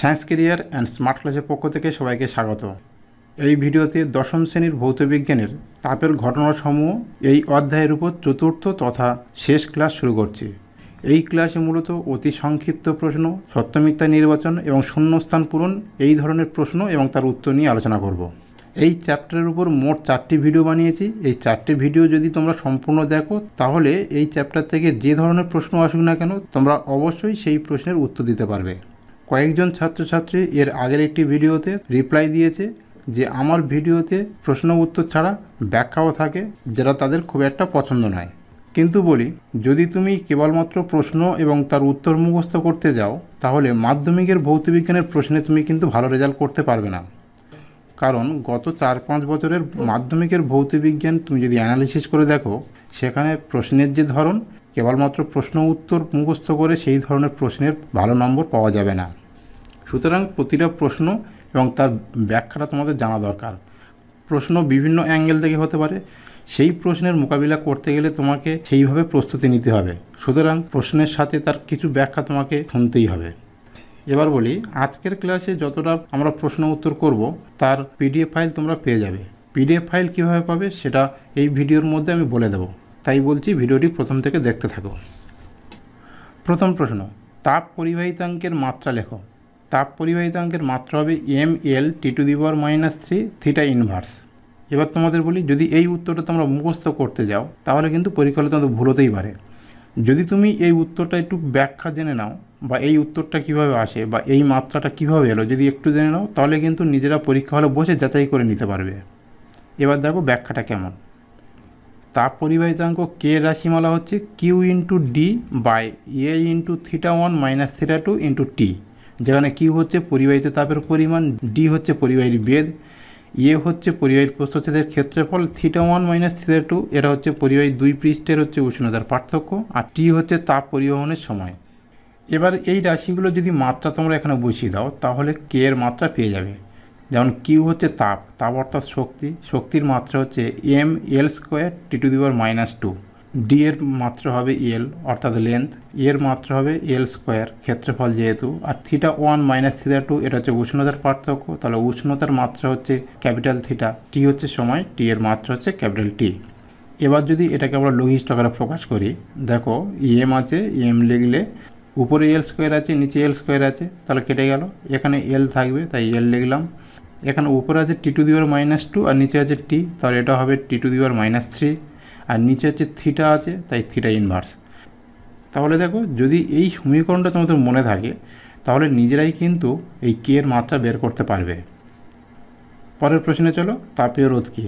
science career and smart ক্লাসের পক্ষ থেকে সবাইকে স্বাগত এই ভিডিওতে দশম শ্রেণীর ভৌতবিজ্ঞানের তাপের ঘটনাসমূহ এই অধ্যায়ের উপর চতুর্থ তথা শেষ ক্লাস শুরু করছে এই ক্লাসে মূলত অতি সংক্ষিপ্ত প্রশ্ন সত্যমিথ্যা নির্বাচন এবং শূন্যস্থান পূরণ এই ধরনের প্রশ্ন এবং তার উত্তর নিয়ে আলোচনা করব এই চ্যাপ্টারের উপর মোট চারটি ভিডিও বানিয়েছি এই চারটি ভিডিও যদি তোমরা সম্পূর্ণ দেখো তাহলে এই চ্যাপ্টার থেকে যে ধরনের প্রশ্ন আসুক না কেন তোমরা অবশ্যই সেই প্রশ্নের উত্তর দিতে পারবে কয়েকজন ছাত্রছাত্রী এর আগের একটি ভিডিওতে রিপ্লাই দিয়েছে যে আমার ভিডিওতে প্রশ্ন উত্তর ছাড়া ব্যাখ্যাও থাকে যেটা তাদের খুব একটা পছন্দ নয় কিন্তু বলি যদি তুমি কেবলমাত্র প্রশ্ন এবং তার উত্তর মুখস্থ করতে যাও তাহলে মাধ্যমিকের ভৌতবিজ্ঞানের প্রশ্নে তুমি কিন্তু ভালো রেজাল্ট করতে পারবে না কারণ গত চার পাঁচ বছরের মাধ্যমিকের ভৌতবিজ্ঞান তুমি যদি অ্যানালিসিস করে দেখো সেখানে প্রশ্নের যে ধরন কেবলমাত্র প্রশ্ন উত্তর মুখস্থ করে সেই ধরনের প্রশ্নের ভালো নম্বর পাওয়া যাবে না সুতরাং প্রতিটা প্রশ্ন এবং তার ব্যাখ্যাটা তোমাদের জানা দরকার প্রশ্ন বিভিন্ন অ্যাঙ্গেল থেকে হতে পারে সেই প্রশ্নের মোকাবিলা করতে গেলে তোমাকে সেইভাবে প্রস্তুতি নিতে হবে সুতরাং প্রশ্নের সাথে তার কিছু ব্যাখ্যা তোমাকে শুনতেই হবে এবার বলি আজকের ক্লাসে যতটা আমরা প্রশ্ন উত্তর করব তার পিডিএফ ফাইল তোমরা পেয়ে যাবে পিডিএফ ফাইল কীভাবে পাবে সেটা এই ভিডিওর মধ্যে আমি বলে দেবো তাই বলছি ভিডিওটি প্রথম থেকে দেখতে থাকো প্রথম প্রশ্ন তাপ পরিবাহিতাঙ্কের মাত্রা লেখো তাপ পরিবাহিতাঙ্কের মাত্রা হবে M L T to the power minus three theta inverse এবার তোমাদের বলি যদি এই উত্তরটা তোমরা মুখস্থ করতে যাও তাহলে কিন্তু পরীক্ষাটা তোমাদের ভুল হতেই পারে যদি তুমি এই উত্তরটা একটু ব্যাখ্যা জেনে নাও বা এই উত্তরটা কিভাবে আসে বা এই মাত্রাটা কিভাবে এলো যদি একটু জেনে নাও তাহলে কিন্তু নিজেরা পরীক্ষা হলে বসে যাচাই করে নিতে পারবে এবার দেখো ব্যাখ্যাটা কেমন তাপ পরিবাহিতাঙ্ক কে রাশিমালা হচ্ছে Q into D by A into theta one minus theta two into T যেখানে কিউ হচ্ছে পরিবাহিত তাপের পরিমাণ ডি হচ্ছে পরিবাহীর বেদ এ হচ্ছে পরিবাহীর প্রস্তুতের ক্ষেত্রফল theta one minus theta two এটা হচ্ছে পরিবাহী দুই পৃষ্ঠের হচ্ছে উষ্ণতার পার্থক্য আর টি হচ্ছে তাপ পরিবহনের সময় এবার এই রাশিগুলো যদি মাত্রা তোমরা এখানে বসিয়ে দাও তাহলে কে এর মাত্রা পেয়ে যাবে যেমন কিউ হচ্ছে তাপ তাপ অর্থাৎ শক্তি শক্তির মাত্রা হচ্ছে M L square T to the power minus two D এর মাত্রা হবে এল অর্থাৎ লেন্থ এর মাত্রা হবে এল স্কোয়ার ক্ষেত্রফল যেহেতু আর theta one minus theta two এটা হচ্ছে উষ্ণতার পার্থক্য তাহলে উষ্ণতার মাত্রা হচ্ছে ক্যাপিটাল থিটা টি হচ্ছে সময় টি এর মাত্রা হচ্ছে ক্যাপিটাল টি এবার যদি এটাকে আমরা লঘিষ্ঠ আকারে প্রকাশ করি দেখো এম আছে এম লিখলে উপরে এল স্কোয়ার আছে নিচে এল স্কোয়ার আছে তাহলে কেটে গেল এখানে এল থাকবে তাই এল লিখলাম এখানে উপরে আছে T to the power minus two আর নিচে আছে টি তাহলে এটা হবে T to the power minus three আর নিচে হচ্ছে থিটা আছে তাই থিটা ইনভার্স তাহলে দেখো যদি এই সমীকরণটা তোমাদের মনে থাকে তাহলে নিজেরাই কিন্তু এই কে এর মাত্রা বের করতে পারবে পরের প্রশ্নে চলো তাপীয় রোধ কী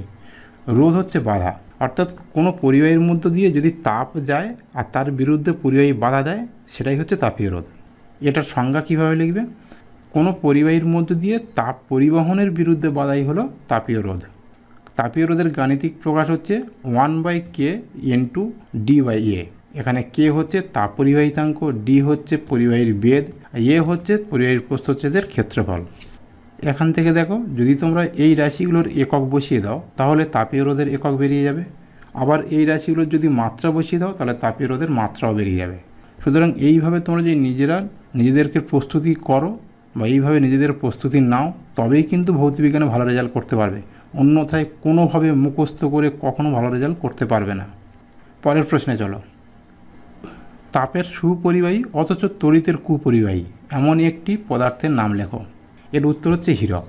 রোধ হচ্ছে বাধা অর্থাৎ কোনো পরিবাহীর মধ্য দিয়ে যদি তাপ যায় আর তার বিরুদ্ধে পরিবাহী বাধা দেয় সেটাই হচ্ছে তাপীয় রোধ এটার সংজ্ঞা কীভাবে লিখবে কোনো পরিবাহীর মধ্য দিয়ে তাপ পরিবহনের বিরুদ্ধে বাধাই হলো তাপীয় রোধ তাপীয় রোধের গাণিতিক প্রকাশ হচ্ছে one by K N two D by A এখানে কে হচ্ছে তাপ পরিবাহিতাঙ্ক ডি হচ্ছে পরিবাহীর বেদ এ হচ্ছে পরিবাহীর প্রস্তচ্ছেদের ক্ষেত্রফল এখান থেকে দেখো যদি তোমরা এই রাশিগুলোর একক বসিয়ে দাও তাহলে তাপীয় রোধের একক বেরিয়ে যাবে আবার এই রাশিগুলোর যদি মাত্রা বসিয়ে দাও তাহলে তাপীয় রোধের মাত্রাও বেরিয়ে যাবে সুতরাং এইভাবে তোমরা যদি নিজেরা নিজেদেরকে প্রস্তুতি করো বা এইভাবে নিজেদের প্রস্তুতি নাও তবেই কিন্তু ভৌতবিজ্ঞানে ভালো রেজাল্ট করতে পারবে অন্যথায় কোনোভাবে মুখস্থ করে কখনো ভালো রেজাল্ট করতে পারবে না পরের প্রশ্নে চলো তাপের সুপরিবাহী অথচ তড়িতের কুপরিবাহী এমন একটি পদার্থের নাম লেখো এর উত্তর হচ্ছে হীরক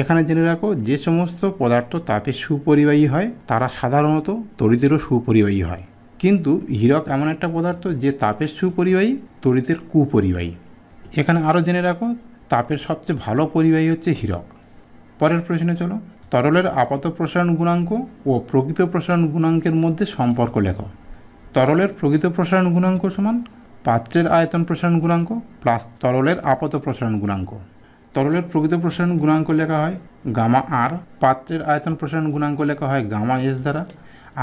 এখানে জেনে রাখো যে সমস্ত পদার্থ তাপের সুপরিবাহী হয় তারা সাধারণত তড়িতেরও সুপরিবাহী হয় কিন্তু হীরক এমন একটা পদার্থ যে তাপের সুপরিবাহী তড়িতের কুপরিবাহী এখানে আরও জেনে রাখো তাপের সবচেয়ে ভালো পরিবাহী হচ্ছে হীরক পরের প্রশ্নে চলো তরলের আপাত প্রসারণ গুণাঙ্ক ও প্রকৃত প্রসারণ গুণাঙ্কের মধ্যে সম্পর্ক লেখো তরলের প্রকৃত প্রসারণ গুণাঙ্ক সমান পাত্রের আয়তন প্রসারণ গুণাঙ্ক প্লাস তরলের আপাত প্রসারণ গুণাঙ্ক তরলের প্রকৃত প্রসারণ গুণাঙ্ক লেখা হয় গামা আর পাত্রের আয়তন প্রসারণ গুণাঙ্ক লেখা হয় গামা এস দ্বারা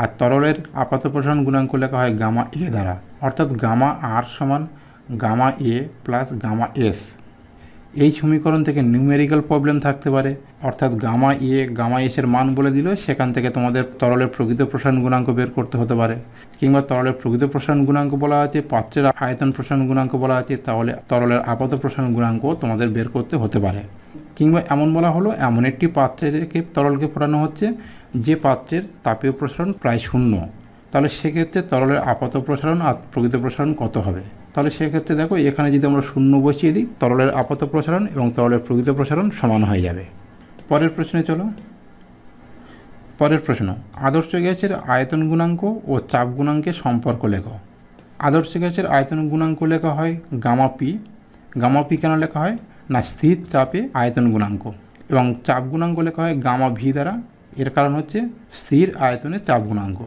আর তরলের আপাত প্রসারণ গুণাঙ্ক লেখা হয় গামা এ দ্বারা অর্থাৎ গামা আর সমান gamma A plus gamma S এই সমীকরণ থেকে নিউমেরিক্যাল প্রবলেম থাকতে পারে অর্থাৎ গামা এ গামা এসের মান বলে দিল সেখান থেকে তোমাদের তরলের প্রকৃত প্রসারণ গুণাঙ্ক বের করতে হতে পারে কিংবা তরলের প্রকৃত প্রসারণ গুণাঙ্ক বলা আছে পাত্রের আয়তন প্রসারণ গুণাঙ্ক বলা আছে তাহলে তরলের আপাত প্রসারণ গুণাঙ্ক তোমাদের বের করতে হতে পারে কিংবা এমন বলা হলো এমন একটি পাত্রে রেখে তরলকে ফোটানো হচ্ছে যে পাত্রের তাপীয় প্রসারণ প্রায় শূন্য তাহলে সেক্ষেত্রে তরলের আপাত প্রসারণ আর প্রকৃত প্রসারণ কত হবে তাহলে সেক্ষেত্রে দেখো এখানে যদি আমরা শূন্য বসিয়ে দিই তরলের আপাত প্রসারণ এবং তরলের প্রকৃত প্রসারণ সমান হয়ে যাবে পরের প্রশ্নে চলো পরের প্রশ্ন আদর্শ গ্যাসের আয়তন গুণাঙ্ক ও চাপ গুণাঙ্কের সম্পর্ক লেখ আদর্শ গ্যাসের আয়তন গুণাঙ্ক লেখা হয় গামা পি গামা পি কেন লেখা হয় না স্থির চাপে আয়তন গুণাঙ্ক এবং চাপ গুণাঙ্ক লেখা হয় গামা ভি দ্বারা এর কারণ হচ্ছে স্থির আয়তনের চাপ গুণাঙ্ক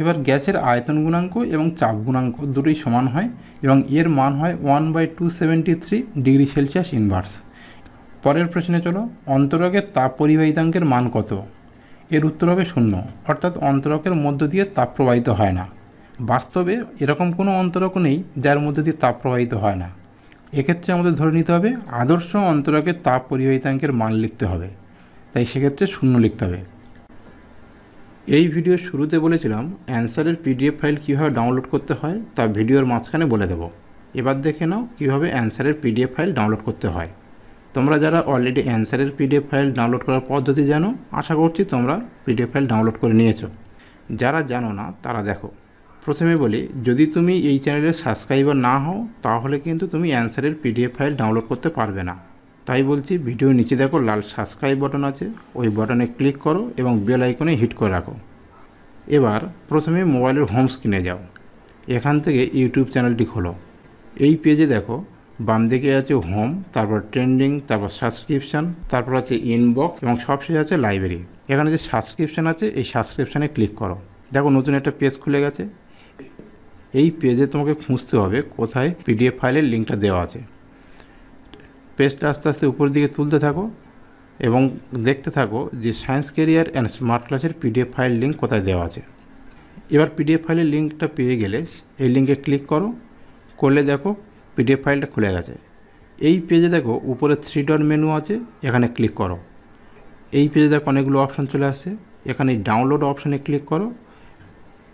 এবার গ্যাসের আয়তন গুণাঙ্ক এবং চাপ গুণাঙ্ক দুটোই সমান হয় এবং এর মান হয় one by two seventy three degree Celsius inverse পরের প্রশ্নে চলো অন্তরকের তাপ পরিবাহিতাঙ্কের মান কত এর উত্তর হবে শূন্য অর্থাৎ অন্তরকের মধ্য দিয়ে তাপ প্রবাহিত হয় না বাস্তবে এরকম কোনো অন্তরক নেই যার মধ্য দিয়ে তাপ প্রবাহিত হয় না এক্ষেত্রে আমাদের ধরে নিতে হবে আদর্শ অন্তরকের তাপ পরিবাহিতাঙ্কের মান লিখতে হবে তাই সেক্ষেত্রে শূন্য লিখতে হবে এই ভিডিও শুরুতে বলেছিলাম অ্যান্সারের পিডিএফ ফাইল কীভাবে ডাউনলোড করতে হয় তা ভিডিওর মাঝখানে বলে দেব এবার দেখে নাও কীভাবে অ্যান্সারের পিডিএফ ফাইল ডাউনলোড করতে হয় তোমরা যারা অলরেডি অ্যান্সারের পিডিএফ ফাইল ডাউনলোড করার পদ্ধতি জানো আশা করছি তোমরা পিডিএফ ফাইল ডাউনলোড করে নিয়েছো যারা জানো না তারা দেখো প্রথমে বলি যদি তুমি এই চ্যানেলের সাবস্ক্রাইবার না হও তাহলে কিন্তু তুমি অ্যান্সারের পিডিএফ ফাইল ডাউনলোড করতে পারবে না তাই বলছি ভিডিও নিচে দেখো লাল সাবস্ক্রাইব বটন আছে ওই বটনে ক্লিক করো এবং বেল আইকনে হিট করে রাখো এবার প্রথমে মোবাইলের হোম স্ক্রিনে যাও এখান থেকে ইউটিউব চ্যানেলটি খোলো এই পেজে দেখো বাম দিকে আছে হোম তারপর ট্রেন্ডিং তারপর সাবস্ক্রিপশান তারপর আছে ইনবক্স এবং সবশেষে আছে লাইব্রেরি এখানে যে সাবস্ক্রিপশান আছে এই সাবস্ক্রিপশানে ক্লিক করো দেখো নতুন একটা পেজ খুলে গেছে এই পেজে তোমাকে খুঁজতে হবে কোথায় পিডিএফ ফাইলের লিঙ্কটা দেওয়া আছে পেস্ট আস্তে আস্তে উপর দিকে তুলতে থাকো এবং দেখতে থাকো যে সায়েন্স কেরিয়ার অ্যান্ড স্মার্ট ক্লাসের পিডিএফ ফাইল লিঙ্ক কোথায় দেওয়া আছে এবার পিডিএফ ফাইলের লিঙ্কটা পেয়ে গেলে এই লিঙ্কে ক্লিক করো করলে দেখো পিডিএফ ফাইলটা খুলে গেছে এই পেজে দেখো উপরে থ্রি ডট মেনু আছে এখানে ক্লিক করো এই পেজে দেখো অনেকগুলো অপশান চলে আসছে এখানে ডাউনলোড অপশানে ক্লিক করো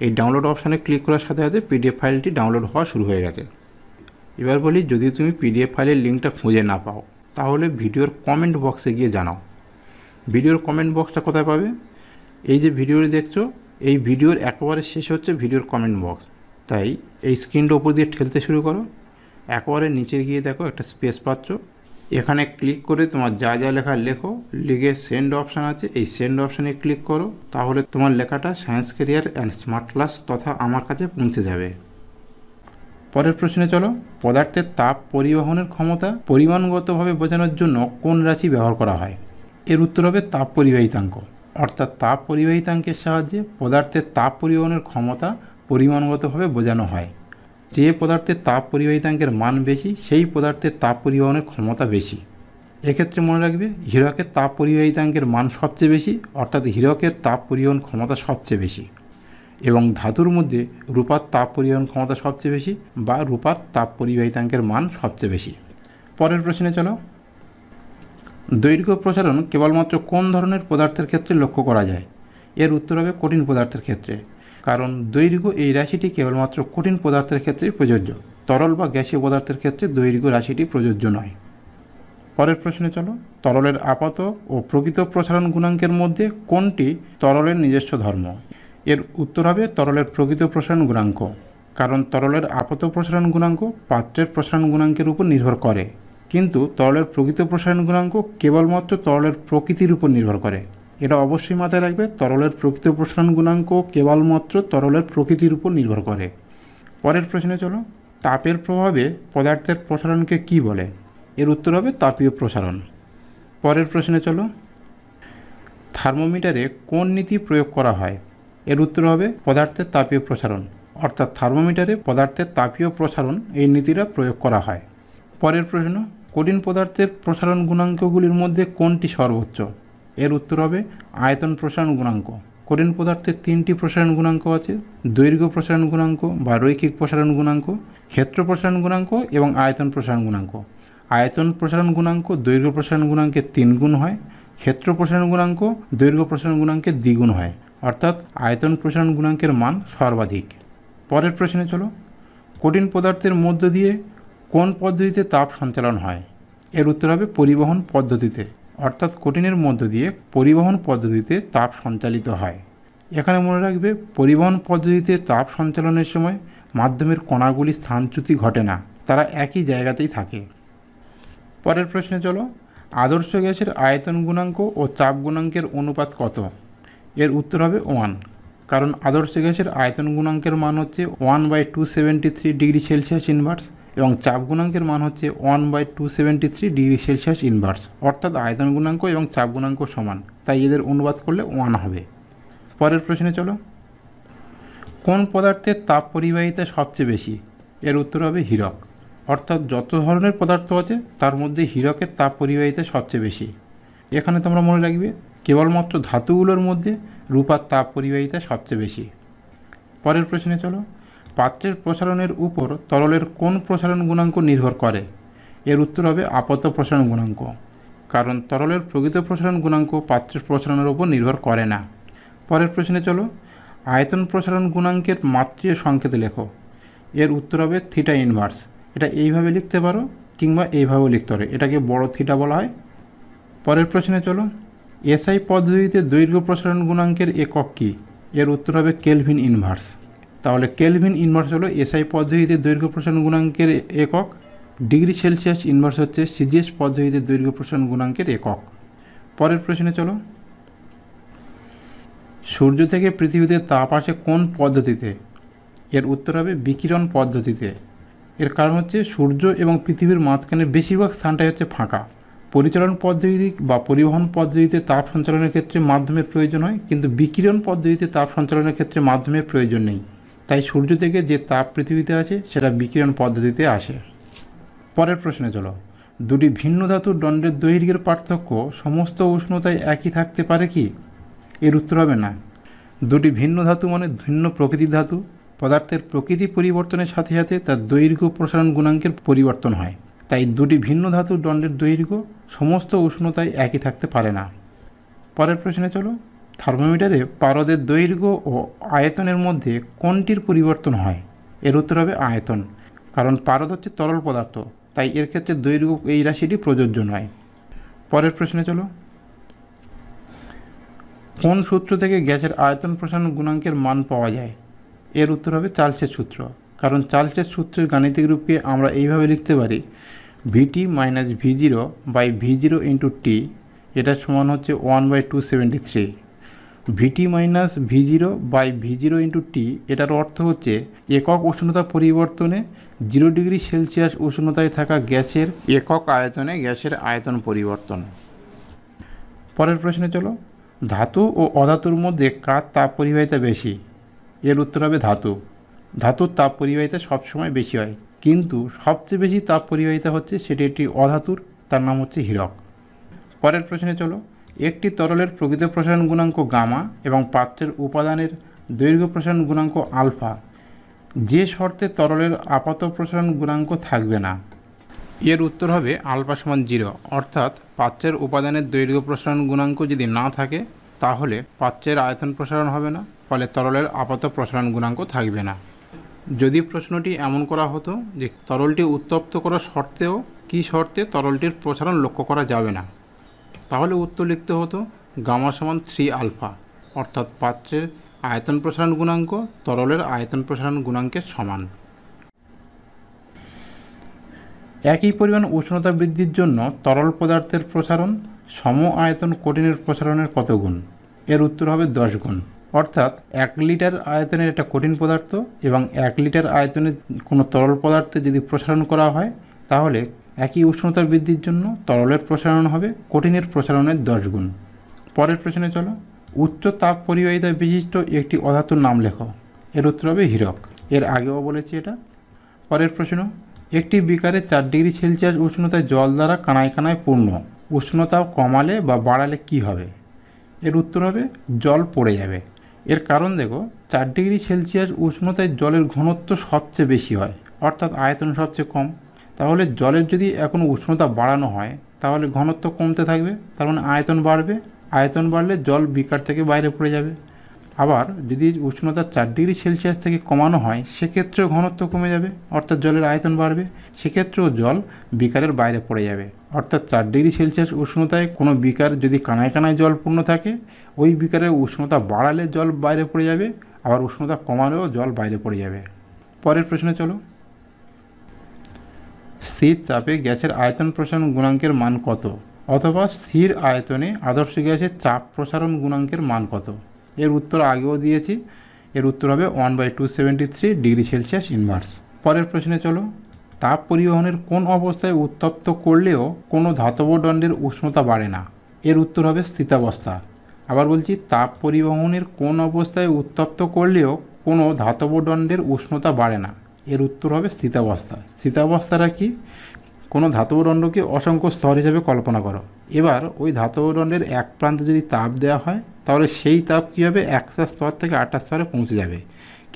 এই ডাউনলোড অপশানে ক্লিক করার সাথে সাথে পিডিএফ ফাইলটি ডাউনলোড হওয়া শুরু হয়ে গেছে এবার বলি যদি তুমি পিডিএফ ফাইলের লিঙ্কটা খুঁজে না পাও তাহলে ভিডিওর কমেন্ট বক্সে গিয়ে জানাও ভিডিওর কমেন্ট বক্সটা কোথায় পাবে এই যে ভিডিওটি দেখছো এই ভিডিওর একবারে শেষ হচ্ছে ভিডিওর কমেন্ট বক্স তাই এই স্ক্রিনটা ওপর দিয়ে ঠেলতে শুরু করো একবারে নিচে গিয়ে দেখো একটা স্পেস পাচ্ছ এখানে ক্লিক করে তোমার যা যা লেখা লেখো লিখে সেন্ড অপশান আছে এই সেন্ড অপশানে ক্লিক করো তাহলে তোমার লেখাটা science career and smart class তথা আমার কাছে পৌঁছে যাবে পরের প্রশ্নে চলো পদার্থের তাপ পরিবহনের ক্ষমতা পরিমাণগতভাবে বোঝানোর জন্য কোন রাশি ব্যবহার করা হয় এর উত্তর হবে তাপ পরিবাহিতাঙ্ক অর্থাৎ তাপ পরিবাহিতাঙ্কের সাহায্যে পদার্থের তাপ পরিবহনের ক্ষমতা পরিমাণগতভাবে বোঝানো হয় যে পদার্থের তাপ পরিবাহিতাঙ্কের মান বেশি সেই পদার্থের তাপ পরিবহনের ক্ষমতা বেশি এক্ষেত্রে মনে রাখবে হীরকের তাপ পরিবাহিতাঙ্কের মান সবচেয়ে বেশি অর্থাৎ হীরকের তাপ পরিবহন ক্ষমতা সবচেয়ে বেশি এবং ধাতুর মধ্যে রূপার তাপ পরিবহন ক্ষমতা সবচেয়ে বেশি বা রূপার তাপ পরিবাহিতাঙ্কের মান সবচেয়ে বেশি পরের প্রশ্নে চলো দৈর্ঘ্য প্রসারণ কেবলমাত্র কোন ধরনের পদার্থের ক্ষেত্রে লক্ষ্য করা যায় এর উত্তর হবে কঠিন পদার্থের ক্ষেত্রে কারণ দৈর্ঘ্য এই রাশিটি কেবলমাত্র কঠিন পদার্থের ক্ষেত্রেই প্রযোজ্য তরল বা গ্যাসীয় পদার্থের ক্ষেত্রে দৈর্ঘ্য রাশিটি প্রযোজ্য নয় পরের প্রশ্নে চলো তরলের আপাত ও প্রকৃত প্রসারণ গুণাঙ্কের মধ্যে কোনটি তরলের নিজস্ব ধর্ম এর উত্তর হবে তরলের প্রকৃত প্রসারণ গুণাঙ্ক কারণ তরলের আপাত প্রসারণ গুণাঙ্ক পাত্রের প্রসারণ গুণাঙ্কের উপর নির্ভর করে কিন্তু তরলের প্রকৃত প্রসারণ গুণাঙ্ক কেবলমাত্র তরলের প্রকৃতির উপর নির্ভর করে এটা অবশ্যই মাথায় রাখবে তরলের প্রকৃত প্রসারণ গুণাঙ্ক কেবলমাত্র তরলের প্রকৃতির উপর নির্ভর করে পরের প্রশ্নে চলো তাপের প্রভাবে পদার্থের প্রসারণকে কি বলে এর উত্তর হবে তাপীয় প্রসারণ পরের প্রশ্নে চলো থার্মোমিটারে কোন নীতি প্রয়োগ করা হয় এর উত্তর হবে পদার্থের তাপীয় প্রসারণ অর্থাৎ থার্মোমিটারে পদার্থের তাপীয় প্রসারণ এই নীতিটা প্রয়োগ করা হয় পরের প্রশ্ন কঠিন পদার্থের প্রসারণ গুণাঙ্কগুলির মধ্যে কোনটি সর্বোচ্চ এর উত্তর হবে আয়তন প্রসারণ গুণাঙ্ক কঠিন পদার্থের তিনটি প্রসারণ গুণাঙ্ক আছে দৈর্ঘ্য প্রসারণ গুণাঙ্ক বা রৈখিক প্রসারণ গুণাঙ্ক ক্ষেত্র প্রসারণ গুণাঙ্ক এবং আয়তন প্রসারণ গুণাঙ্ক আয়তন প্রসারণ গুণাঙ্ক দৈর্ঘ্য প্রসারণ গুণাঙ্কের তিন গুণ হয় ক্ষেত্র প্রসারণ গুণাঙ্ক দৈর্ঘ্য প্রসারণ গুণাঙ্কের দ্বিগুণ হয় অর্থাৎ আয়তন প্রসারণ গুণাঙ্কের মান সর্বাধিক পরের প্রশ্নে চলো কঠিন পদার্থের মধ্য দিয়ে কোন পদ্ধতিতে তাপ সঞ্চালন হয় এর উত্তর হবে পরিবহন পদ্ধতিতে অর্থাৎ কঠিনের মধ্য দিয়ে পরিবহন পদ্ধতিতে তাপ সঞ্চালিত হয় এখানে মনে রাখবে পরিবহন পদ্ধতিতে তাপ সঞ্চালনের সময় মাধ্যমের কণাগুলি স্থানচ্যুতি ঘটে না তারা একই জায়গাতেই থাকে পরের প্রশ্নে চলো আদর্শ গ্যাসের আয়তন গুণাঙ্ক ও চাপ গুণাঙ্কের অনুপাত কত এর উত্তর হবে ওয়ান কারণ আদর্শ গ্যাসের আয়তন গুণাঙ্কের মান হচ্ছে one by two seventy three degree Celsius inverse এবং চাপ গুণাঙ্কের মান হচ্ছে one by two seventy three degree Celsius inverse অর্থাৎ আয়তন গুণাঙ্ক এবং চাপ গুণাঙ্ক সমান তাই এদের অনুবাদ করলে ওয়ান হবে পরের প্রশ্নে চলো কোন পদার্থের তাপ পরিবাহিতা সবচেয়ে বেশি এর উত্তর হবে হীরক অর্থাৎ যত ধরনের পদার্থ আছে তার মধ্যে হীরকের তাপ পরিবাহিতা সবচেয়ে বেশি এখানে তোমরা মনে রাখবে কেবলমাত্র ধাতুগুলোর মধ্যে রূপার তাপ পরিবাহিতা সবচেয়ে বেশি পরের প্রশ্নে চলো পাত্রের প্রসারণের উপর তরলের কোন প্রসারণ গুণাঙ্ক নির্ভর করে এর উত্তর হবে আপাত প্রসারণ গুণাঙ্ক কারণ তরলের প্রকৃত প্রসারণ গুণাঙ্ক পাত্রের প্রসারণের উপর নির্ভর করে না পরের প্রশ্নে চলো আয়তন প্রসারণ গুণাঙ্কের মাত্রীয় সংকেত লেখো এর উত্তর হবে থিটা ইনভার্স এটা এইভাবে লিখতে পারো কিংবা এইভাবেও লিখতে পারে এটাকে বড় থিটা বলা হয় পরের প্রশ্নে চলো এসআই পদ্ধতিতে দৈর্ঘ্য প্রসারণ গুণাঙ্কের একক কী এর উত্তর হবে কেলভিন ইনভার্স তাহলে কেলভিন ইনভার্স হলো এসআই পদ্ধতিতে দৈর্ঘ্য প্রসারণ গুণাঙ্কের একক ডিগ্রি সেলসিয়াস ইনভার্স হচ্ছে সিজিএস পদ্ধতিতে দৈর্ঘ্য প্রসারণ গুণাঙ্কের একক পরের প্রশ্নে চলো সূর্য থেকে পৃথিবীতে তাপ আসে কোন পদ্ধতিতে এর উত্তর হবে বিকিরণ পদ্ধতিতে এর কারণ হচ্ছে সূর্য এবং পৃথিবীর মাঝখানে বেশিরভাগ স্থানটাই হচ্ছে ফাঁকা পরিচালন পদ্ধতি বা পরিবহন পদ্ধতিতে তাপ সঞ্চালনের ক্ষেত্রে মাধ্যমের প্রয়োজন হয় কিন্তু বিকিরণ পদ্ধতিতে তাপ সঞ্চালনের ক্ষেত্রে মাধ্যমের প্রয়োজন নেই তাই সূর্য থেকে যে তাপ পৃথিবীতে আসে সেটা বিকিরণ পদ্ধতিতে আসে পরের প্রশ্নে চলো দুটি ভিন্ন ধাতুর দণ্ডের দৈর্ঘ্যের পার্থক্য সমস্ত উষ্ণতায় একই থাকতে পারে কি এর উত্তর হবে না দুটি ভিন্ন ধাতু মানে ভিন্ন প্রকৃতির ধাতু পদার্থের প্রকৃতি পরিবর্তনের সাথে সাথে তার দৈর্ঘ্য প্রসারণ গুণাঙ্কের পরিবর্তন হয় তাই দুটি ভিন্ন ধাতুর দণ্ডের দৈর্ঘ্য সমস্ত উষ্ণতায় একই থাকতে পারে না পরের প্রশ্নে চলো থার্মোমিটারে পারদের দৈর্ঘ্য ও আয়তনের মধ্যে কোনটির পরিবর্তন হয় এর উত্তর হবে আয়তন কারণ পারদ হচ্ছে তরল পদার্থ তাই এর ক্ষেত্রে দৈর্ঘ্য এই রাশিটি প্রযোজ্য নয় পরের প্রশ্নে চলো কোন সূত্র থেকে গ্যাসের আয়তন প্রসারণ গুণাঙ্কের মান পাওয়া যায় এর উত্তর হবে চার্লসের সূত্র কারণ চার্লসের সূত্রের গাণিতিক রূপকে আমরা এইভাবে লিখতে পারি VT minus V zero by V zero into T এটা সমান হচ্ছে one by two seventy three VT minus V zero by V zero into T এটার অর্থ হচ্ছে একক উষ্ণতা পরিবর্তনে জিরো ডিগ্রি সেলসিয়াস উষ্ণতায় থাকা গ্যাসের একক আয়তনে গ্যাসের আয়তন পরিবর্তন পরের প্রশ্নে চলো ধাতু ও অধাতুর মধ্যে কার তাপ পরিবাহিতা বেশি এর উত্তর হবে ধাতু ধাতুর তাপ পরিবাহিতা সবসময় বেশি হয় কিন্তু সবচেয়ে বেশি তাপ পরিবাহিতা হচ্ছে সেটি একটি অধাতুর তার নাম হচ্ছে হীরক পরের প্রশ্নে চলো একটি তরলের প্রকৃত প্রসারণ গুণাঙ্ক গামা এবং পাত্রের উপাদানের দৈর্ঘ্য প্রসারণ গুণাঙ্ক আলফা যে শর্তে তরলের আপাত প্রসারণ গুণাঙ্ক থাকবে না এর উত্তর হবে আলফা সমান জিরো অর্থাৎ পাত্রের উপাদানের দৈর্ঘ্য প্রসারণ গুণাঙ্ক যদি না থাকে তাহলে পাত্রের আয়তন প্রসারণ হবে না ফলে তরলের আপাত প্রসারণ গুণাঙ্ক থাকবে না যদি প্রশ্নটি এমন করা হতো যে তরলটি উত্তপ্ত করা শর্তেও কি শর্তে তরলটির প্রসারণ লক্ষ্য করা যাবে না তাহলে উত্তর লিখতে হতো গামা সমান থ্রি আলফা অর্থাৎ পাত্রের আয়তন প্রসারণ গুণাঙ্ক তরলের আয়তন প্রসারণ গুণাঙ্কের সমান একই পরিমাণ উষ্ণতা বৃদ্ধির জন্য তরল পদার্থের প্রসারণ সম আয়তন কঠিনের প্রসারণের কত গুণ এর উত্তর হবে দশ গুণ অর্থাৎ এক লিটার আয়তনের একটা কঠিন পদার্থ এবং এক লিটার আয়তনের কোনো তরল পদার্থ যদি প্রসারণ করা হয় তাহলে একই উষ্ণতা বৃদ্ধির জন্য তরলের প্রসারণ হবে কঠিনের প্রসারণের দশ গুণ পরের প্রশ্নে চলো উচ্চ তাপ পরিবাহিতা বিশিষ্ট একটি অধাতুর নাম লেখো এর উত্তর হবে হীরক এর আগেও বলেছি এটা পরের প্রশ্ন একটি বিকারে চার ডিগ্রি সেলসিয়াস উষ্ণতায় জল দ্বারা কানায় কানায় পূর্ণ উষ্ণতা কমালে বা বাড়ালে কি হবে এর উত্তর হবে জল পড়ে যাবে এর কারণ দেখো চার ডিগ্রি সেলসিয়াস উষ্ণতায় জলের ঘনত্ব সবচেয়ে বেশি হয় অর্থাৎ আয়তন সবচেয়ে কম তাহলে জলের যদি এখন উষ্ণতা বাড়ানো হয় তাহলে ঘনত্ব কমতে থাকবে তার মানে আয়তন বাড়বে আয়তন বাড়লে জল বিকার থেকে বাইরে পড়ে যাবে আবার যদি উষ্ণতা চার ডিগ্রি সেলসিয়াস থেকে কমানো হয় সেক্ষেত্রেও ঘনত্ব কমে যাবে অর্থাৎ জলের আয়তন বাড়বে সেক্ষেত্রেও জল বিকারের বাইরে পড়ে যাবে অর্থাৎ চার ডিগ্রি সেলসিয়াস উষ্ণতায় কোনো বিকার যদি কানায় কানায় জল পূর্ণ থাকে ওই বিকারে উষ্ণতা বাড়ালে জল বাইরে পড়ে যাবে আবার উষ্ণতা কমালেও জল বাইরে পড়ে যাবে পরের প্রশ্নে চলো স্থির চাপে গ্যাসের আয়তন প্রসারণ গুণাঙ্কের মান কত অথবা স্থির আয়তনে আদর্শ গ্যাসের চাপ প্রসারণ গুণাঙ্কের মান কত এর উত্তর আগেও দিয়েছি এর উত্তর হবে one by two seventy three degree Celsius inverse পরের প্রশ্নে চলো তাপ পরিবহনের কোন অবস্থায় উত্তপ্ত করলেও কোনো ধাতব দণ্ডের উষ্ণতা বাড়ে না এর উত্তর হবে স্থিতাবস্থা আবার বলছি তাপ পরিবহনের কোন অবস্থায় উত্তপ্ত করলেও কোনো ধাতব দণ্ডের উষ্ণতা বাড়ে না এর উত্তর হবে স্থিতাবস্থা স্থিতাবস্থাটা কি কোনো ধাতব দণ্ডকে অসংখ্য স্তর হিসেবে কল্পনা করো এবার ওই ধাতব দণ্ডের এক প্রান্তে যদি তাপ দেওয়া হয় তাহলে সেই তাপ কী হবে একটা স্তর থেকে আটটা স্তরে পৌঁছে যাবে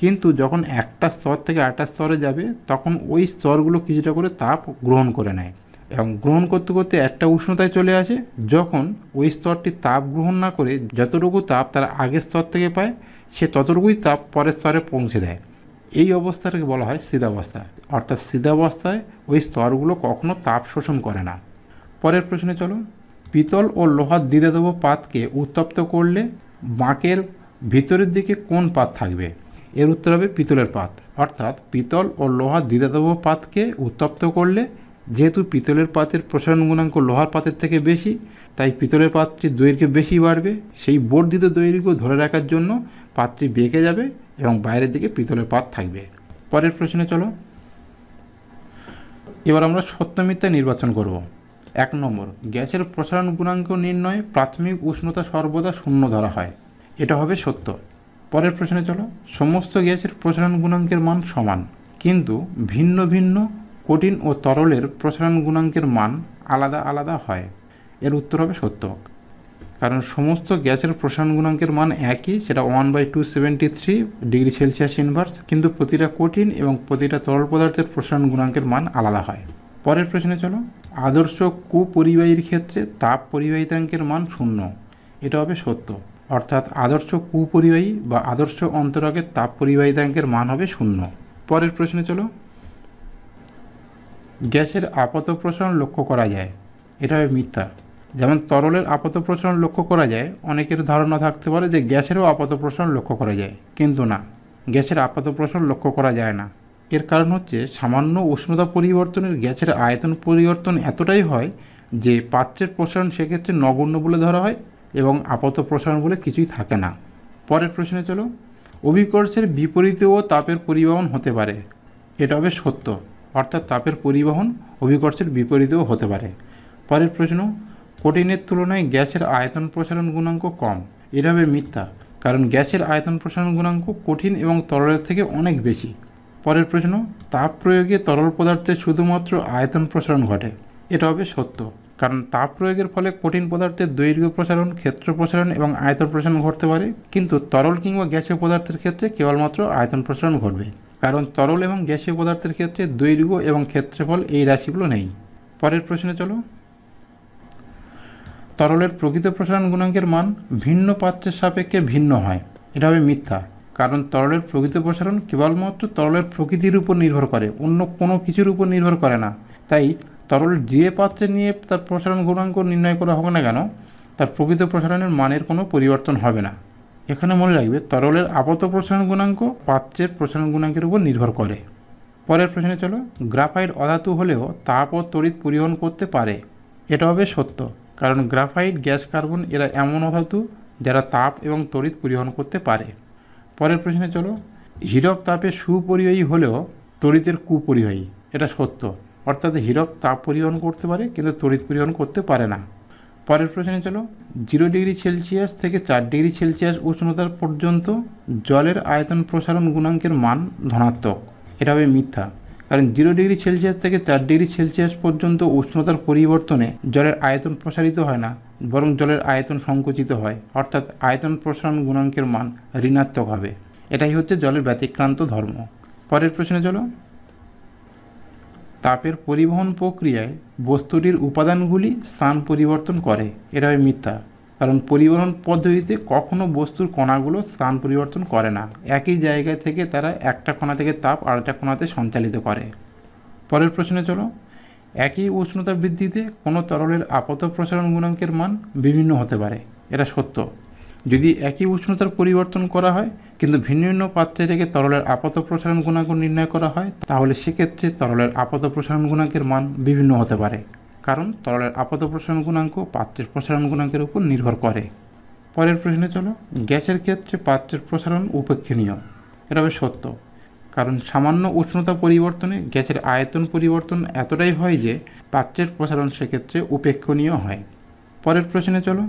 কিন্তু যখন একটা স্তর থেকে আটটা স্তরে যাবে তখন ওই স্তরগুলো কিছুটা করে তাপ গ্রহণ করে নেয় এবং গ্রহণ করতে করতে একটা উষ্ণতায় চলে আসে যখন ওই স্তরটি তাপ গ্রহণ না করে যতটুকু তাপ তার আগের স্তর থেকে পায় সে ততটুকুই তাপ পরের স্তরে পৌঁছে দেয় এই অবস্থাটাকে বলা হয় স্থিতাবস্থা অর্থাৎ স্থিতাবস্থায় ওই স্তরগুলো কখনো তাপ শোষণ করে না পরের প্রশ্নে চলো পিতল ও লোহার দ্বিধাদেব পাতকে উত্তপ্ত করলে বাঁকের ভিতরের দিকে কোন পাত থাকবে এর উত্তর হবে পিতলের পাত অর্থাৎ পিতল ও লোহা দ্বিধাতব পাতকে উত্তপ্ত করলে যেহেতু পিতলের পাতের প্রসারণ গুণাঙ্ক লোহার পাতের থেকে বেশি তাই পিতলের পাত্রের দৈর্ঘ্য বেশি বাড়বে সেই বর্ধিত দৈর্ঘ্য ধরে রাখার জন্য পাত্রটি বেঁকে যাবে এবং বাইরের দিকে পিতলের পাত থাকবে পরের প্রশ্নে চলো এবার আমরা সত্যমিথ্যা নির্বাচন করব এক নম্বর গ্যাসের প্রসারণ গুণাঙ্ক নির্ণয়ে প্রাথমিক উষ্ণতা সর্বদা শূন্য ধরা হয় এটা হবে সত্য পরের প্রশ্নে চলো সমস্ত গ্যাসের প্রসারণ গুণাঙ্কের মান সমান কিন্তু ভিন্ন ভিন্ন কঠিন ও তরলের প্রসারণ গুণাঙ্কের মান আলাদা আলাদা হয় এর উত্তর হবে সত্য কারণ সমস্ত গ্যাসের প্রসারণ গুণাঙ্কের মান একই সেটা one by two seventy three degree Celsius inverse কিন্তু প্রতিটা কঠিন এবং প্রতিটা তরল পদার্থের প্রসারণ গুণাঙ্কের মান আলাদা হয় পরের প্রশ্নে চলো আদর্শ কুপরিবাহীর ক্ষেত্রে তাপ পরিবাহিতাঙ্কের মান শূন্য এটা হবে সত্য অর্থাৎ আদর্শ কুপরিবাহী বা আদর্শ অন্তরকের তাপ পরিবাহিতাঙ্কের মান হবে শূন্য পরের প্রশ্নে চলো গ্যাসের আপাত প্রসারণ লক্ষ্য করা যায় এটা হবে মিথ্যা যেমন তরলের আপাত প্রসারণ লক্ষ্য করা যায় অনেকের ধারণা থাকতে পারে যে গ্যাসেরও আপাত প্রসারণ লক্ষ্য করা যায় কিন্তু না গ্যাসের আপাত প্রসারণ লক্ষ্য করা যায় না এর কারণ হচ্ছে সামান্য উষ্ণতা পরিবর্তনের গ্যাসের আয়তন পরিবর্তন এতটাই হয় যে পাত্রের প্রসারণ সেক্ষেত্রে নগণ্য বলে ধরা হয় এবং আপাত প্রসারণ বলে কিছুই থাকে না পরের প্রশ্নে চলো অভিকর্ষের বিপরীতেও তাপের পরিবহন হতে পারে এটা হবে সত্য অর্থাৎ তাপের পরিবহন অভিকর্ষের বিপরীতেও হতে পারে পরের প্রশ্ন কঠিনের তুলনায় গ্যাসের আয়তন প্রসারণ গুণাঙ্ক কম এটা হবে মিথ্যা কারণ গ্যাসের আয়তন প্রসারণ গুণাঙ্ক কঠিন এবং তরলের থেকে অনেক বেশি পরের প্রশ্ন তাপ প্রয়োগে তরল পদার্থের শুধুমাত্র আয়তন প্রসারণ ঘটে এটা হবে সত্য কারণ তাপ প্রয়োগের ফলে কঠিন পদার্থের দৈর্ঘ্য প্রসারণ ক্ষেত্র প্রসারণ এবং আয়তন প্রসারণ ঘটতে পারে কিন্তু তরল কিংবা গ্যাসীয় পদার্থের ক্ষেত্রে কেবলমাত্র আয়তন প্রসারণ ঘটবে কারণ তরল এবং গ্যাসীয় পদার্থের ক্ষেত্রে দৈর্ঘ্য এবং ক্ষেত্রফল এই রাশিগুলো নেই পরের প্রশ্নে চলো তরলের প্রকৃত প্রসারণ গুণাঙ্কের মান ভিন্ন পাত্রের সাপেক্ষে ভিন্ন হয় এটা হবে মিথ্যা কারণ তরলের প্রকৃত প্রসারণ কেবলমাত্র তরলের প্রকৃতির উপর নির্ভর করে অন্য কোনো কিছুর উপর নির্ভর করে না তাই তরল যে পাত্রে নিয়ে তার প্রসারণ গুণাঙ্ক নির্ণয় করা হবে না কেন তার প্রকৃত প্রসারণের মানের কোনো পরিবর্তন হবে না এখানে মনে রাখবে তরলের আপাত প্রসারণ গুণাঙ্ক পাত্রের প্রসারণ গুণাঙ্কের উপর নির্ভর করে পরের প্রশ্নে চলো গ্রাফাইট অধাতু হলেও তাপ ও তড়িৎ পরিবহন করতে পারে এটা হবে সত্য কারণ গ্রাফাইট গ্যাস কার্বন এরা এমন অধাতু যারা তাপ এবং তড়িৎ পরিবহন করতে পারে পরের প্রশ্নে চলো হীরক তাপে সুপরিবাহী হলেও তড়িতের কুপরিবাহী এটা সত্য অর্থাৎ হীরক তাপ পরিবহন করতে পারে কিন্তু তড়িৎ পরিবহন করতে পারে না পরের প্রশ্নে চলো জিরো ডিগ্রি সেলসিয়াস থেকে চার ডিগ্রি সেলসিয়াস উষ্ণতার পর্যন্ত জলের আয়তন প্রসারণ গুণাঙ্কের মান ধনাত্মক এটা হবে মিথ্যা কারণ জিরো ডিগ্রি সেলসিয়াস থেকে চার ডিগ্রি সেলসিয়াস পর্যন্ত উষ্ণতার পরিবর্তনে জলের আয়তন প্রসারিত হয় না বরং জলের আয়তন সংকুচিত হয় অর্থাৎ আয়তন প্রসারণ গুণাঙ্কের মান ঋণাত্মক হবে এটাই হচ্ছে জলের ব্যতিক্রান্ত ধর্ম পরের প্রশ্নে চলো তাপের পরিবহন প্রক্রিয়ায় বস্তুটির উপাদানগুলি স্থান পরিবর্তন করে এটা হয় মিথ্যা কারণ পরিবহন পদ্ধতিতে কখনো বস্তুর কণাগুলো স্থান পরিবর্তন করে না একই জায়গা থেকে তারা একটা কণা থেকে তাপ আরেকটা কণাতে সঞ্চালিত করে পরের প্রশ্নে চলো একই উষ্ণতা বৃদ্ধিতে কোনো তরলের আপাত প্রসারণ গুণাঙ্কের মান বিভিন্ন হতে পারে এটা সত্য যদি একই উষ্ণতার পরিবর্তন করা হয় কিন্তু ভিন্ন ভিন্ন পাত্রে রেখে তরলের আপাত প্রসারণ গুণাঙ্ক নির্ণয় করা হয় তাহলে সেক্ষেত্রে তরলের আপাত প্রসারণ গুণাঙ্কের মান বিভিন্ন হতে পারে কারণ তরলের আপাত প্রসারণ গুণাঙ্ক পাত্রের প্রসারণ গুণাঙ্কের উপর নির্ভর করে পরের প্রশ্নে চলো গ্যাসের ক্ষেত্রে পাত্রের প্রসারণ উপেক্ষণীয় এটা হবে সত্য কারণ সামান্য উষ্ণতা পরিবর্তনে গ্যাসের আয়তন পরিবর্তন এতটাই হয় যে পাত্রের প্রসারণ সেক্ষেত্রে উপেক্ষণীয় হয় পরের প্রশ্নে চলো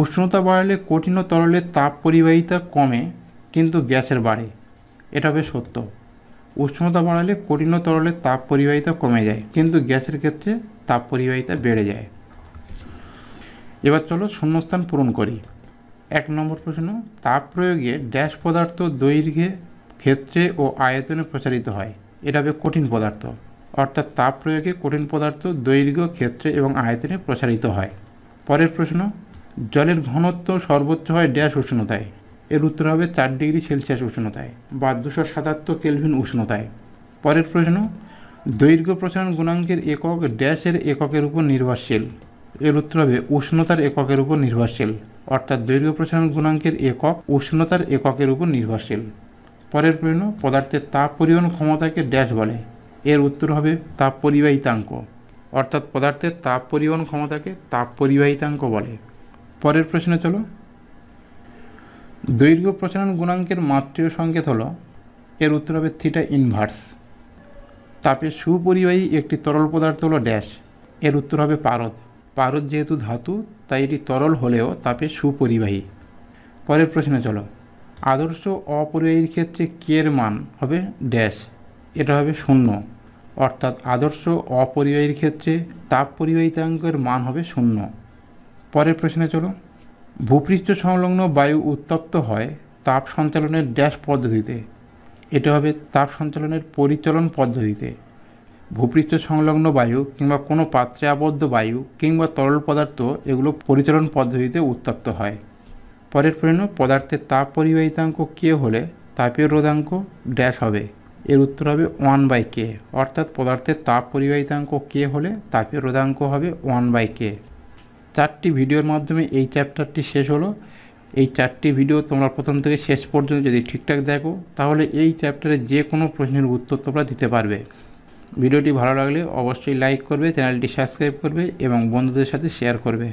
উষ্ণতা বাড়লে কঠিন তরলের তাপ পরিবাহিতা কমে কিন্তু গ্যাসের বাড়ে এটা বেশ সত্য উষ্ণতা বাড়ালে কঠিন তরলের তাপ পরিবাহিতা কমে যায় কিন্তু গ্যাসের ক্ষেত্রে তাপ পরিবাহিতা বেড়ে যায় এবার চলো শূন্যস্থান পূরণ করি এক নম্বর প্রশ্ন তাপ প্রয়োগে ড্যাশ পদার্থ দৈর্ঘ্যে ক্ষেত্রে ও আয়তনে প্রচারিত হয় এটা হবে কঠিন পদার্থ অর্থাৎ তাপ প্রয়োগে কঠিন পদার্থ দৈর্ঘ্য ক্ষেত্রে এবং আয়তনে প্রসারিত হয় পরের প্রশ্ন জলের ঘনত্ব সর্বোচ্চ হয় ড্যাশ উষ্ণতায় এর উত্তর হবে চার ডিগ্রি সেলসিয়াস উষ্ণতায় বা দুশো সাতাত্তর কেলভিন উষ্ণতায় পরের প্রশ্ন দৈর্ঘ্য প্রসারণ গুণাঙ্কের একক ড্যাশের এককের উপর নির্ভরশীল এর উত্তর হবে উষ্ণতার এককের উপর নির্ভরশীল অর্থাৎ দৈর্ঘ্য প্রসারণ গুণাঙ্কের একক উষ্ণতার এককের উপর নির্ভরশীল পরের প্রশ্ন পদার্থের তাপ পরিবহন ক্ষমতাকে ড্যাশ বলে এর উত্তর হবে তাপ পরিবাহিতাঙ্ক অর্থাৎ পদার্থের তাপ পরিবহন ক্ষমতাকে তাপ পরিবাহিতাঙ্ক বলে পরের প্রশ্নে চলো দৈর্ঘ্য প্রচলন গুণাঙ্কের মাত্রীয় সংকেত হলো এর উত্তর হবে থিটা ইনভার্স তাপে সুপরিবাহী একটি তরল পদার্থ হলো ড্যাশ এর উত্তর হবে পারদ পারদ যেহেতু ধাতু তাই এটি তরল হলেও তাপে সুপরিবাহী পরের প্রশ্নে চলো আদর্শ অপরিবাহীর ক্ষেত্রে কের মান হবে ড্যাশ এটা হবে শূন্য অর্থাৎ আদর্শ অপরিবাহীর ক্ষেত্রে তাপ পরিবাহিতাঙ্কের মান হবে শূন্য পরের প্রশ্নে চলো ভূপৃষ্ঠ সংলগ্ন বায়ু উত্তপ্ত হয় তাপ সঞ্চালনের ড্যাশ পদ্ধতিতে এটা হবে তাপ সঞ্চালনের পরিচলন পদ্ধতিতে ভূপৃষ্ঠ সংলগ্ন বায়ু কিংবা কোনো পাত্রে আবদ্ধ বায়ু কিংবা তরল পদার্থ এগুলো পরিচালন পদ্ধতিতে উত্তপ্ত হয় পরের প্রশ্ন পদার্থের তাপ পরিবাহিতাঙ্ক কে হলে তাপীয় রোধাঙ্ক ড্যাশ হবে এর উত্তর হবে ওয়ান বাই কে অর্থাৎ পদার্থের তাপ পরিবাহিতাঙ্ক কে হলে তাপীয় রোধাঙ্ক হবে ওয়ান বাই কে চারটি ভিডিওর মাধ্যমে এই চ্যাপ্টারটি শেষ হলো এই চারটি ভিডিও তোমরা প্রথম থেকে শেষ পর্যন্ত যদি ঠিকঠাক দেখো তাহলে এই চ্যাপ্টারে যে কোনো প্রশ্নের উত্তর তোমরা দিতে পারবে ভিডিওটি ভালো লাগলে অবশ্যই লাইক করবে চ্যানেলটি সাবস্ক্রাইব করবে এবং বন্ধুদের সাথে শেয়ার করবে